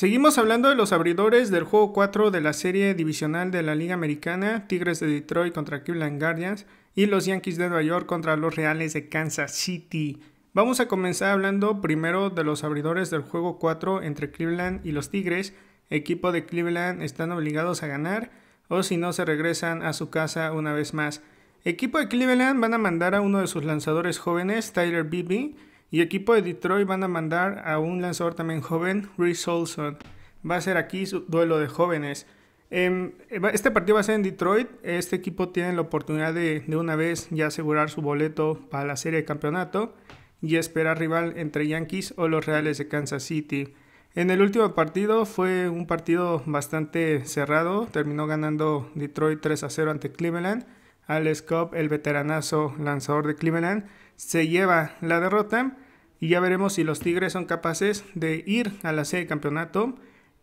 Seguimos hablando de los abridores del juego 4 de la serie divisional de la Liga Americana, Tigres de Detroit contra Cleveland Guardians y los Yankees de Nueva York contra los Reales de Kansas City. Vamos a comenzar hablando primero de los abridores del juego 4 entre Cleveland y los Tigres. Equipo de Cleveland están obligados a ganar o si no se regresan a su casa una vez más. Equipo de Cleveland van a mandar a uno de sus lanzadores jóvenes, Tyler Bibby y equipo de Detroit van a mandar a un lanzador también joven, Rhys Olson. Va a ser aquí su duelo de jóvenes. Em, este partido va a ser en Detroit. Este equipo tiene la oportunidad de, de una vez ya asegurar su boleto para la serie de campeonato y esperar rival entre Yankees o los Reales de Kansas City. En el último partido fue un partido bastante cerrado, terminó ganando Detroit 3 a 0 ante Cleveland. Alex Cobb, el veteranazo lanzador de Cleveland, se lleva la derrota y ya veremos si los Tigres son capaces de ir a la serie de campeonato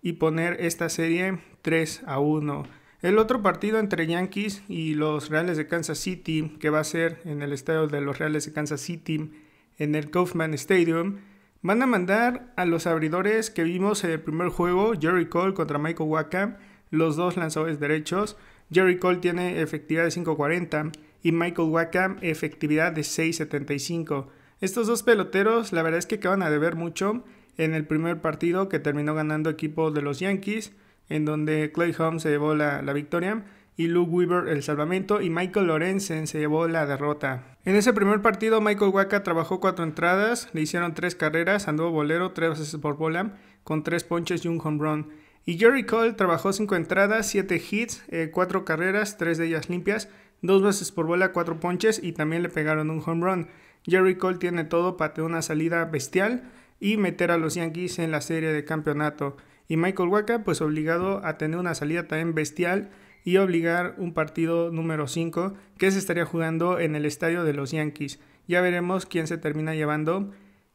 y poner esta serie 3 a 1. El otro partido entre Yankees y los Reales de Kansas City, que va a ser en el estadio de los Reales de Kansas City, en el Kaufman Stadium, van a mandar a los abridores que vimos en el primer juego, Jerry Cole contra Michael Wackham, los dos lanzadores derechos. Jerry Cole tiene efectividad de 5.40 y Michael Wackham efectividad de 6.75. Estos dos peloteros, la verdad es que acaban a deber mucho en el primer partido que terminó ganando equipo de los Yankees, en donde Clay Holmes se llevó la, victoria y Luke Weaver el salvamento y Michael Lorenzen se llevó la derrota. En ese primer partido Michael Waka trabajó cuatro entradas, le hicieron tres carreras, anduvo bolero tres veces por bola con tres ponches y un home run. Y Jerry Cole trabajó cinco entradas, siete hits, eh, cuatro carreras, tres de ellas limpias, dos veces por bola, cuatro ponches y también le pegaron un home run. Jerry Cole tiene todo para tener una salida bestial y meter a los Yankees en la serie de campeonato. Y Michael Waka, pues obligado a tener una salida también bestial y obligar un partido número 5 que se estaría jugando en el estadio de los Yankees. Ya veremos quién se termina llevando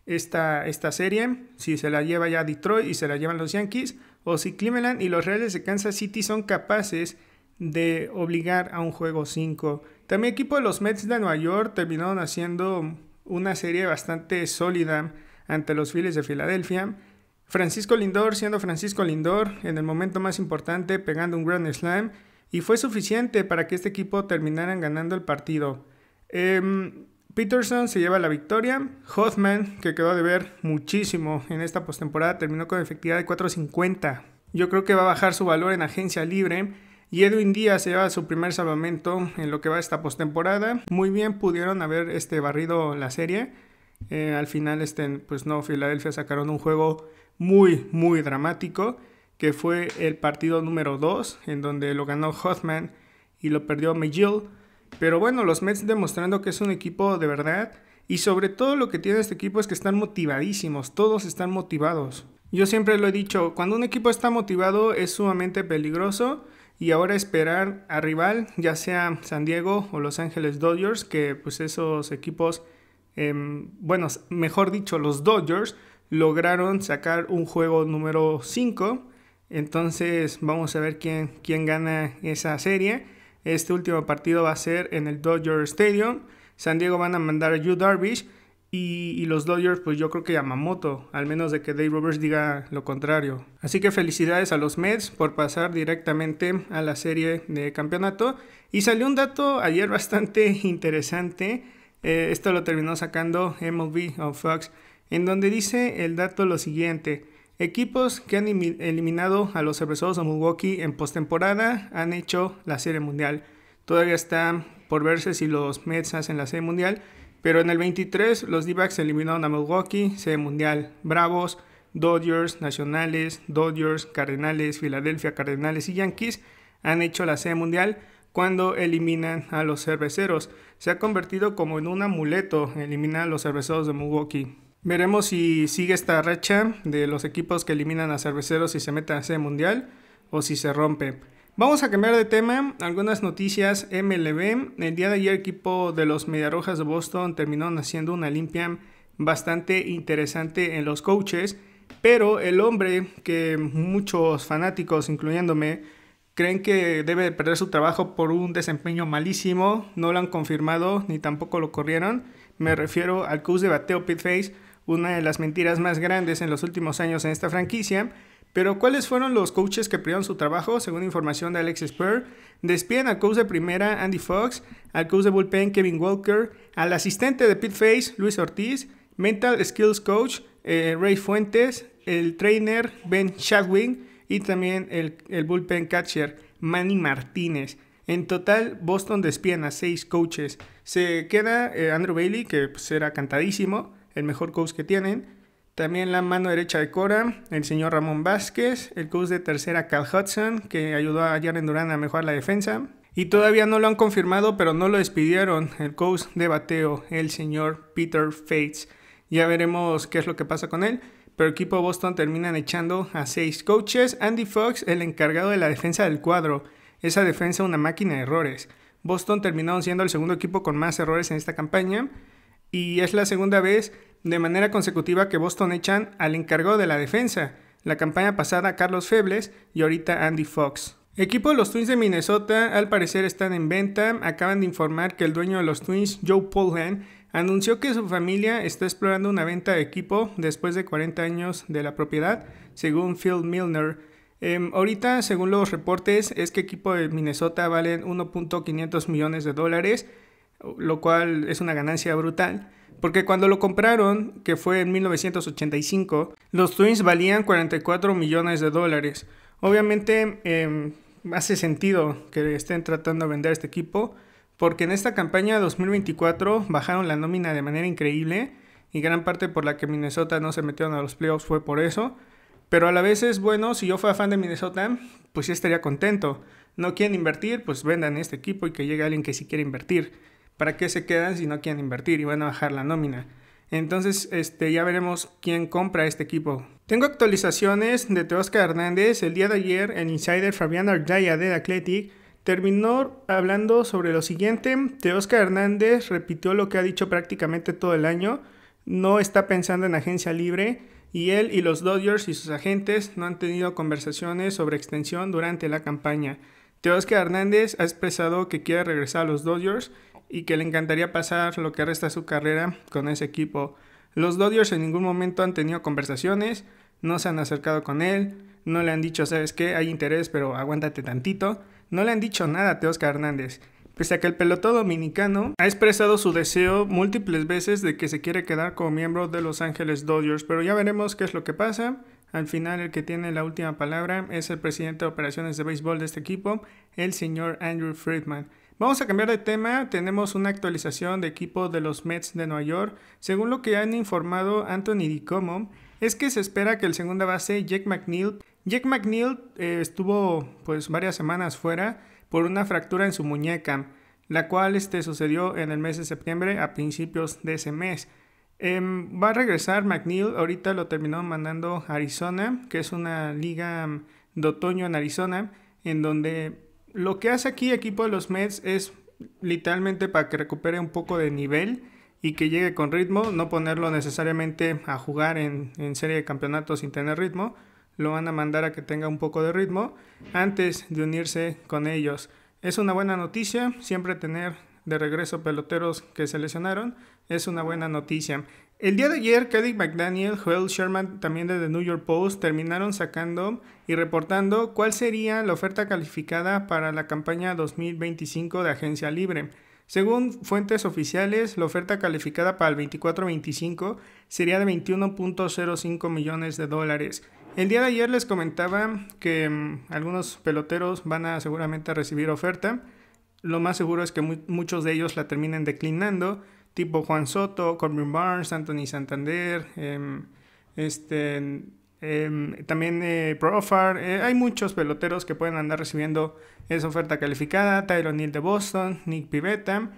esta, esta serie, si se la lleva ya Detroit y se la llevan los Yankees, o si Cleveland y los Reales de Kansas City son capaces de obligar a un juego 5. También equipo de los Mets de Nueva York terminaron haciendo una serie bastante sólida ante los Phillies de Filadelfia. Francisco Lindor siendo Francisco Lindor en el momento más importante pegando un Grand Slam y fue suficiente para que este equipo terminara ganando el partido. Em, Peterson se lleva la victoria. Hoffman, que quedó de ver muchísimo en esta postemporada, terminó con efectividad de 4.50. Yo creo que va a bajar su valor en agencia libre y Edwin Díaz lleva su primer salvamento en lo que va esta postemporada. Muy bien pudieron haber este, barrido la serie. Eh, al final, este, pues no, Filadelfia sacaron un juego muy, muy dramático, que fue el partido número 2, en donde lo ganó Hoffman y lo perdió McGill. Pero bueno, los Mets demostrando que es un equipo de verdad. Y sobre todo lo que tiene este equipo es que están motivadísimos, todos están motivados. Yo siempre lo he dicho, cuando un equipo está motivado es sumamente peligroso y ahora esperar a rival, ya sea San Diego o Los Ángeles Dodgers, que pues esos equipos, em, bueno, mejor dicho, los Dodgers lograron sacar un juego número 5. Entonces vamos a ver quién, gana esa serie. Este último partido va a ser en el Dodger Stadium. San Diego van a mandar a Yu Darvish y, los Dodgers, pues yo creo que Yamamoto, al menos de que Dave Roberts diga lo contrario. Así que felicidades a los Mets por pasar directamente a la serie de campeonato. Y salió un dato ayer bastante interesante. Eh, esto lo terminó sacando MLB of Fox, en donde dice el dato lo siguiente. Equipos que han eliminado a los cerveceros de Milwaukee en postemporada han hecho la serie mundial. Todavía está por verse si los Mets hacen la serie mundial pero en el 23, los d eliminaron a Milwaukee, sede mundial, Bravos, Dodgers, Nacionales, Dodgers, Cardenales, Filadelfia, Cardenales y Yankees han hecho la C mundial cuando eliminan a los cerveceros. Se ha convertido como en un amuleto eliminar a los cerveceros de Milwaukee. Veremos si sigue esta racha de los equipos que eliminan a cerveceros y se meten a C mundial o si se rompe. Vamos a cambiar de tema. Algunas noticias MLB. El día de ayer, el equipo de los Mediarrojas de Boston terminó haciendo una limpia bastante interesante en los coaches. Pero el hombre que muchos fanáticos, incluyéndome, creen que debe perder su trabajo por un desempeño malísimo, no lo han confirmado ni tampoco lo corrieron. Me refiero al coach de bateo Pitface, una de las mentiras más grandes en los últimos años en esta franquicia. Pero ¿cuáles fueron los coaches que perdieron su trabajo? Según información de Alex Spur, despiden al coach de primera Andy Fox, al coach de bullpen Kevin Walker, al asistente de Pitface, Face Luis Ortiz, mental skills coach eh, Ray Fuentes, el trainer Ben Chadwick y también el, bullpen catcher Manny Martínez. En total, Boston despiden a seis coaches. Se queda eh, Andrew Bailey, que será pues, cantadísimo, el mejor coach que tienen. También la mano derecha de Cora, el señor Ramón Vázquez, el coach de tercera Cal Hudson, que ayudó a Jaren Durán a mejorar la defensa. Y todavía no lo han confirmado, pero no lo despidieron, el coach de bateo, el señor Peter Fates. Ya veremos qué es lo que pasa con él. Pero el equipo Boston terminan echando a seis coaches. Andy Fox, el encargado de la defensa del cuadro. Esa defensa, una máquina de errores. Boston terminaron siendo el segundo equipo con más errores en esta campaña. Y es la segunda vez de manera consecutiva que Boston echan al encargado de la defensa, la campaña pasada Carlos Febles y ahorita Andy Fox. Equipo de los Twins de Minnesota al parecer están en venta, acaban de informar que el dueño de los Twins, Joe Polhan, anunció que su familia está explorando una venta de equipo después de 40 años de la propiedad, según Phil Milner. Em, ahorita, según los reportes, es que equipo de Minnesota valen 1.500 millones de dólares lo cual es una ganancia brutal. Porque cuando lo compraron, que fue en 1985, los Twins valían 44 millones de dólares. Obviamente em, hace sentido que estén tratando de vender este equipo, porque en esta campaña 2024 bajaron la nómina de manera increíble y gran parte por la que Minnesota no se metieron a los playoffs fue por eso. Pero a la vez es bueno, si yo fuera fan de Minnesota, pues ya estaría contento. No quieren invertir, pues vendan este equipo y que llegue alguien que sí quiera invertir. ¿Para qué se quedan si no quieren invertir y van a bajar la nómina? Entonces, este, ya veremos quién compra este equipo. Tengo actualizaciones de Teosca Hernández. El día de ayer, el insider Fabián Arjaya de Athletic terminó hablando sobre lo siguiente. Teosca Hernández repitió lo que ha dicho prácticamente todo el año. No está pensando en agencia libre y él y los Dodgers y sus agentes no han tenido conversaciones sobre extensión durante la campaña. Teosca Hernández ha expresado que quiere regresar a los Dodgers y que le encantaría pasar lo que resta de su carrera con ese equipo. Los Dodgers en ningún momento han tenido conversaciones, no se han acercado con él, no le han dicho, sabes qué, hay interés, pero aguántate tantito. No le han dicho nada a Teoscar Hernández. Pese a que el pelotón dominicano ha expresado su deseo múltiples veces de que se quiere quedar como miembro de Los Ángeles Dodgers, pero ya veremos qué es lo que pasa. Al final el que tiene la última palabra es el presidente de operaciones de béisbol de este equipo, el señor Andrew Friedman. Vamos a cambiar de tema. Tenemos una actualización de equipo de los Mets de Nueva York. Según lo que han informado Anthony DiComo, es que se espera que el segunda base Jack McNeil. Jack McNeil eh, estuvo pues varias semanas fuera por una fractura en su muñeca, la cual este, sucedió en el mes de septiembre a principios de ese mes. Em, va a regresar McNeil, ahorita lo terminó mandando a Arizona, que es una liga mm, de otoño en Arizona, en donde lo que hace aquí el equipo de los Mets es literalmente para que recupere un poco de nivel y que llegue con ritmo, no ponerlo necesariamente a jugar en, en serie de campeonatos sin tener ritmo, lo van a mandar a que tenga un poco de ritmo antes de unirse con ellos. Es una buena noticia, siempre tener de regreso peloteros que se lesionaron es una buena noticia. El día de ayer, Kelly McDaniel, Joel Sherman, también de The New York Post, terminaron sacando y reportando cuál sería la oferta calificada para la campaña 2025 de Agencia Libre. Según fuentes oficiales, la oferta calificada para el 24-25 sería de 21.05 millones de dólares. El día de ayer les comentaba que mm, algunos peloteros van a seguramente recibir oferta. Lo más seguro es que muchos de ellos la terminen declinando tipo Juan Soto, Corbin Barnes, Anthony Santander, em, este, em, también eh, Profar. Eh, hay muchos peloteros que pueden andar recibiendo esa oferta calificada. Tyron Neil de Boston, Nick Pivetta.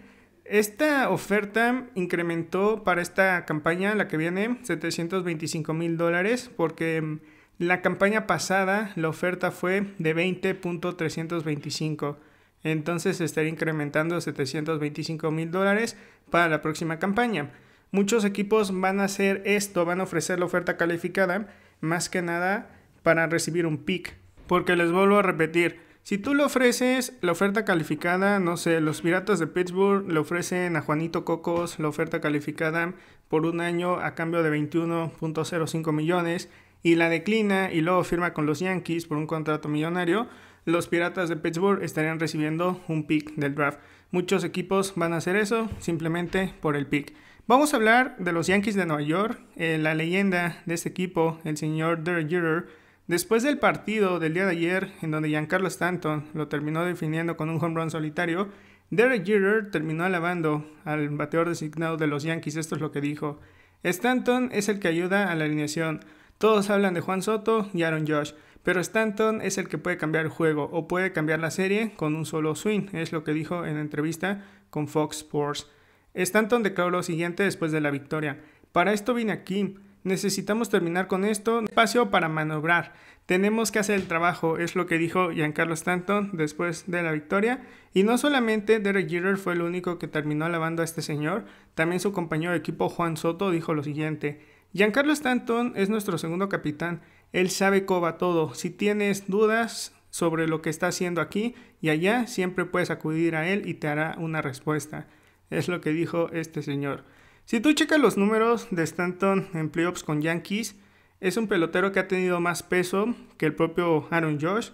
Esta oferta incrementó para esta campaña, la que viene, 725 mil dólares, porque em, la campaña pasada la oferta fue de 20.325 entonces estaría incrementando 725 mil dólares para la próxima campaña. Muchos equipos van a hacer esto, van a ofrecer la oferta calificada, más que nada para recibir un pick. Porque les vuelvo a repetir, si tú le ofreces la oferta calificada, no sé, los Piratas de Pittsburgh le ofrecen a Juanito Cocos la oferta calificada por un año a cambio de 21.05 millones y la declina y luego firma con los Yankees por un contrato millonario, los Piratas de Pittsburgh estarían recibiendo un pick del draft. Muchos equipos van a hacer eso simplemente por el pick. Vamos a hablar de los Yankees de Nueva York. Eh, la leyenda de este equipo, el señor Derek Jeter, después del partido del día de ayer, en donde Giancarlo Stanton lo terminó definiendo con un home run solitario, Derek Jeter terminó alabando al bateador designado de los Yankees. Esto es lo que dijo. Stanton es el que ayuda a la alineación. Todos hablan de Juan Soto y Aaron Josh. Pero Stanton es el que puede cambiar el juego o puede cambiar la serie con un solo swing, es lo que dijo en la entrevista con Fox Sports. Stanton declaró lo siguiente después de la victoria. Para esto vine aquí. Necesitamos terminar con esto. Espacio para maniobrar. Tenemos que hacer el trabajo, es lo que dijo Giancarlo Stanton después de la victoria. Y no solamente Derek Jeter fue el único que terminó alabando a este señor, también su compañero de equipo Juan Soto dijo lo siguiente. Giancarlo Stanton es nuestro segundo capitán él sabe cómo va todo. Si tienes dudas sobre lo que está haciendo aquí y allá, siempre puedes acudir a Él y te hará una respuesta. Es lo que dijo este señor. Si tú checas los números de Stanton en playoffs con Yankees, es un pelotero que ha tenido más peso que el propio Aaron Josh,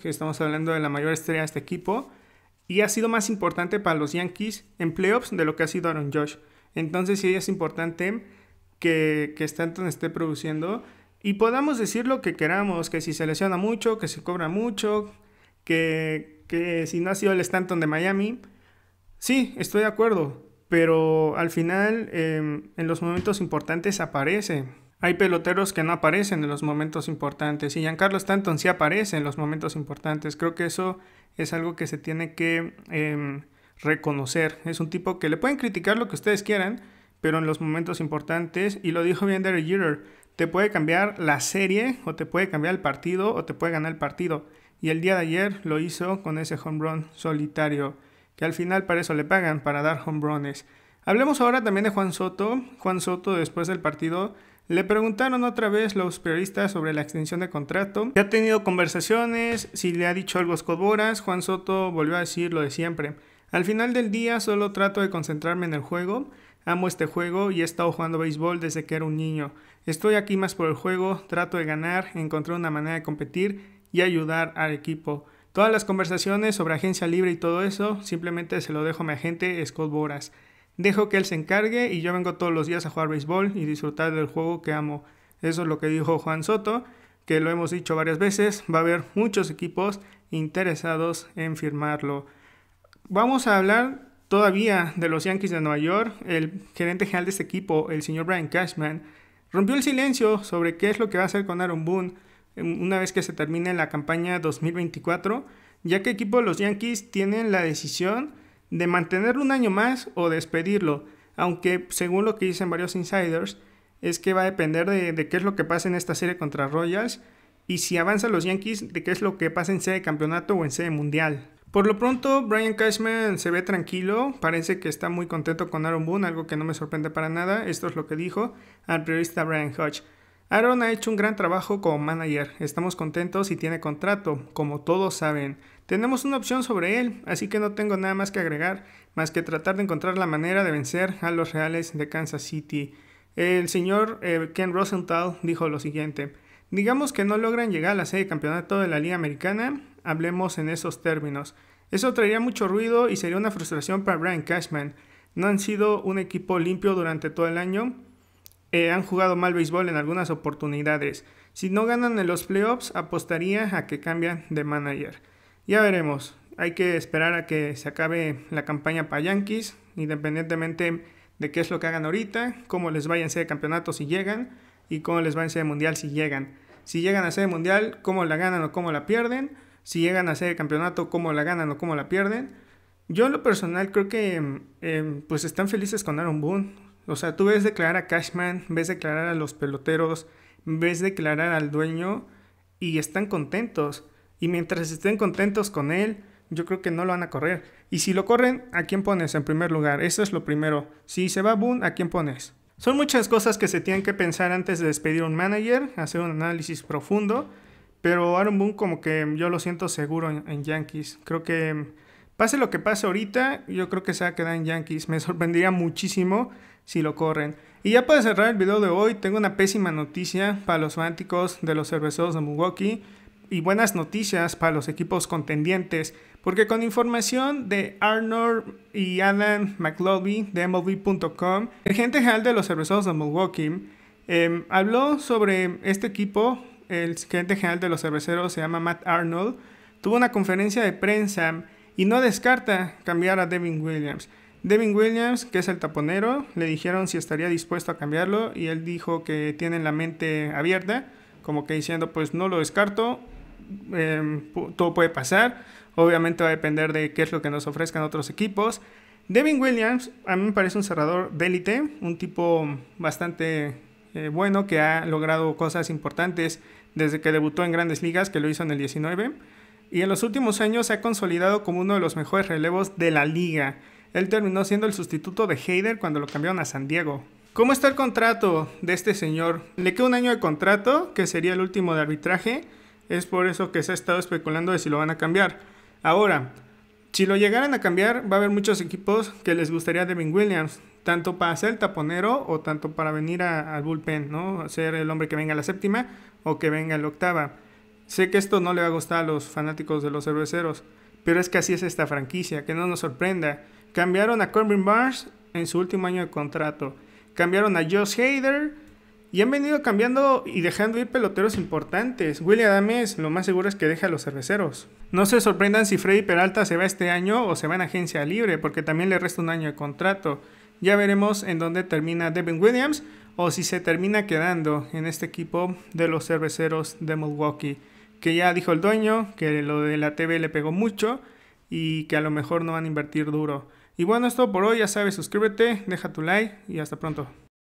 que estamos hablando de la mayor estrella de este equipo, y ha sido más importante para los Yankees en playoffs de lo que ha sido Aaron Josh. Entonces sí es importante que, que Stanton esté produciendo y podamos decir lo que queramos, que si se lesiona mucho, que se cobra mucho, que, si no ha sido el Stanton de Miami. Sí, estoy de acuerdo, pero al final em, en los momentos importantes aparece. Hay peloteros que no aparecen en los momentos importantes y Giancarlo Stanton sí aparece en los momentos importantes. Creo que eso es algo que se tiene que em, reconocer. Es un tipo que le pueden criticar lo que ustedes quieran, pero en los momentos importantes, y lo dijo bien Derek Jeter, te puede cambiar la serie o te puede cambiar el partido o te puede ganar el partido. Y el día de ayer lo hizo con ese home run solitario, que al final para eso le pagan, para dar home runs. Hablemos ahora también de Juan Soto. Juan Soto después del partido le preguntaron otra vez los periodistas sobre la extensión de contrato. Ya ha tenido conversaciones, si le ha dicho algo Scott Juan Soto volvió a decir lo de siempre. Al final del día solo trato de concentrarme en el juego. Amo este juego y he estado jugando béisbol desde que era un niño. Estoy aquí más por el juego, trato de ganar, encontrar una manera de competir y ayudar al equipo. Todas las conversaciones sobre agencia libre y todo eso, simplemente se lo dejo a mi agente Scott Boras. Dejo que él se encargue y yo vengo todos los días a jugar béisbol y disfrutar del juego que amo. Eso es lo que dijo Juan Soto, que lo hemos dicho varias veces, va a haber muchos equipos interesados en firmarlo. Vamos a hablar todavía de los Yankees de Nueva York. El gerente general de este equipo, el señor Brian Cashman, Rompió el silencio sobre qué es lo que va a hacer con Aaron Boone em, una vez que se termine la campaña 2024, ya que el equipo de los Yankees tienen la decisión de mantenerlo un año más o despedirlo, aunque según lo que dicen varios insiders, es que va a depender de, qué es lo que pasa en esta serie contra Royals y si avanzan los Yankees, de qué es lo que pasa en sede de campeonato o en sede mundial. Por lo pronto, Brian Cashman se ve tranquilo, parece que está muy contento con Aaron Boone, algo que no me sorprende para nada, esto es lo que dijo al periodista Brian Hodge. Aaron ha hecho un gran trabajo como manager, estamos contentos y tiene contrato, como todos saben. Tenemos una opción sobre él, así que no tengo nada más que agregar, más que tratar de encontrar la manera de vencer a los Reales de Kansas City. El señor eh, Ken Rosenthal dijo lo siguiente, digamos que no logran llegar a la sede de campeonato de la Liga Americana, hablemos en esos términos. Eso traería mucho ruido y sería una frustración para Brian Cashman. No han sido un equipo limpio durante todo el año. Eh, han jugado mal béisbol en algunas oportunidades. Si no ganan en los playoffs, apostaría a que cambian de manager. Ya veremos. Hay que esperar a que se acabe la campaña para Yankees, independientemente de qué es lo que hagan ahorita, cómo les vayan a ser de campeonato si llegan y cómo les vayan a ser de mundial si llegan. Si llegan a ser de mundial, cómo la ganan o cómo la pierden si llegan a ser el campeonato, cómo la ganan o cómo la pierden. Yo en lo personal creo que em, pues están felices con Aaron Boone. O sea, tú ves declarar a Cashman, ves declarar a los peloteros, ves declarar al dueño y están contentos. Y mientras estén contentos con él, yo creo que no lo van a correr. Y si lo corren, ¿a quién pones en primer lugar? Eso es lo primero. Si se va Boone, ¿a quién pones? Son muchas cosas que se tienen que pensar antes de despedir a un manager, hacer un análisis profundo pero Aaron Boone como que mm, yo lo siento seguro en, Yankees. Creo que mm, pase lo que pase ahorita, yo creo que se va a quedar en Yankees. Me sorprendería muchísimo si lo corren. Y ya para cerrar el video de hoy, tengo una pésima noticia para los fanáticos de los cerveceros de Milwaukee y buenas noticias para los equipos contendientes, porque con información de Arnold y Alan McLovey de MLB.com, el gerente general de los cerveceros de Milwaukee em, habló sobre este equipo el gerente general de los cerveceros, se llama Matt Arnold, tuvo una conferencia de prensa y no descarta cambiar a Devin Williams. Devin Williams, que es el taponero, le dijeron si estaría dispuesto a cambiarlo y él dijo que tiene la mente abierta, como que diciendo pues no lo descarto, em, todo puede pasar, obviamente va a depender de qué es lo que nos ofrezcan otros equipos. Devin Williams a mí me parece un cerrador de élite, un tipo bastante eh, bueno que ha logrado cosas importantes desde que debutó en grandes ligas, que lo hizo en el 19, y en los últimos años se ha consolidado como uno de los mejores relevos de la liga. Él terminó siendo el sustituto de Hayder cuando lo cambiaron a San Diego. ¿Cómo está el contrato de este señor? Le queda un año de contrato, que sería el último de arbitraje. Es por eso que se ha estado especulando de si lo van a cambiar. Ahora, si lo llegaran a cambiar, va a haber muchos equipos que les gustaría Devin Williams tanto para ser el taponero o tanto para venir al bullpen, ¿no? Ser el hombre que venga a la séptima o que venga a la octava. Sé que esto no le va a gustar a los fanáticos de los cerveceros, pero es que así es esta franquicia, que no nos sorprenda. Cambiaron a Corbin Barnes en su último año de contrato. Cambiaron a Josh Hader y han venido cambiando y dejando ir peloteros importantes. William Adams, lo más seguro es que deja a los cerveceros. No se sorprendan si Freddy Peralta se va este año o se va en agencia libre, porque también le resta un año de contrato. Ya veremos en dónde termina Devin Williams o si se termina quedando en este equipo de los cerveceros de Milwaukee. Que ya dijo el dueño que lo de la TV le pegó mucho y que a lo mejor no van a invertir duro. Y bueno, esto por hoy, ya sabes, suscríbete, deja tu like y hasta pronto.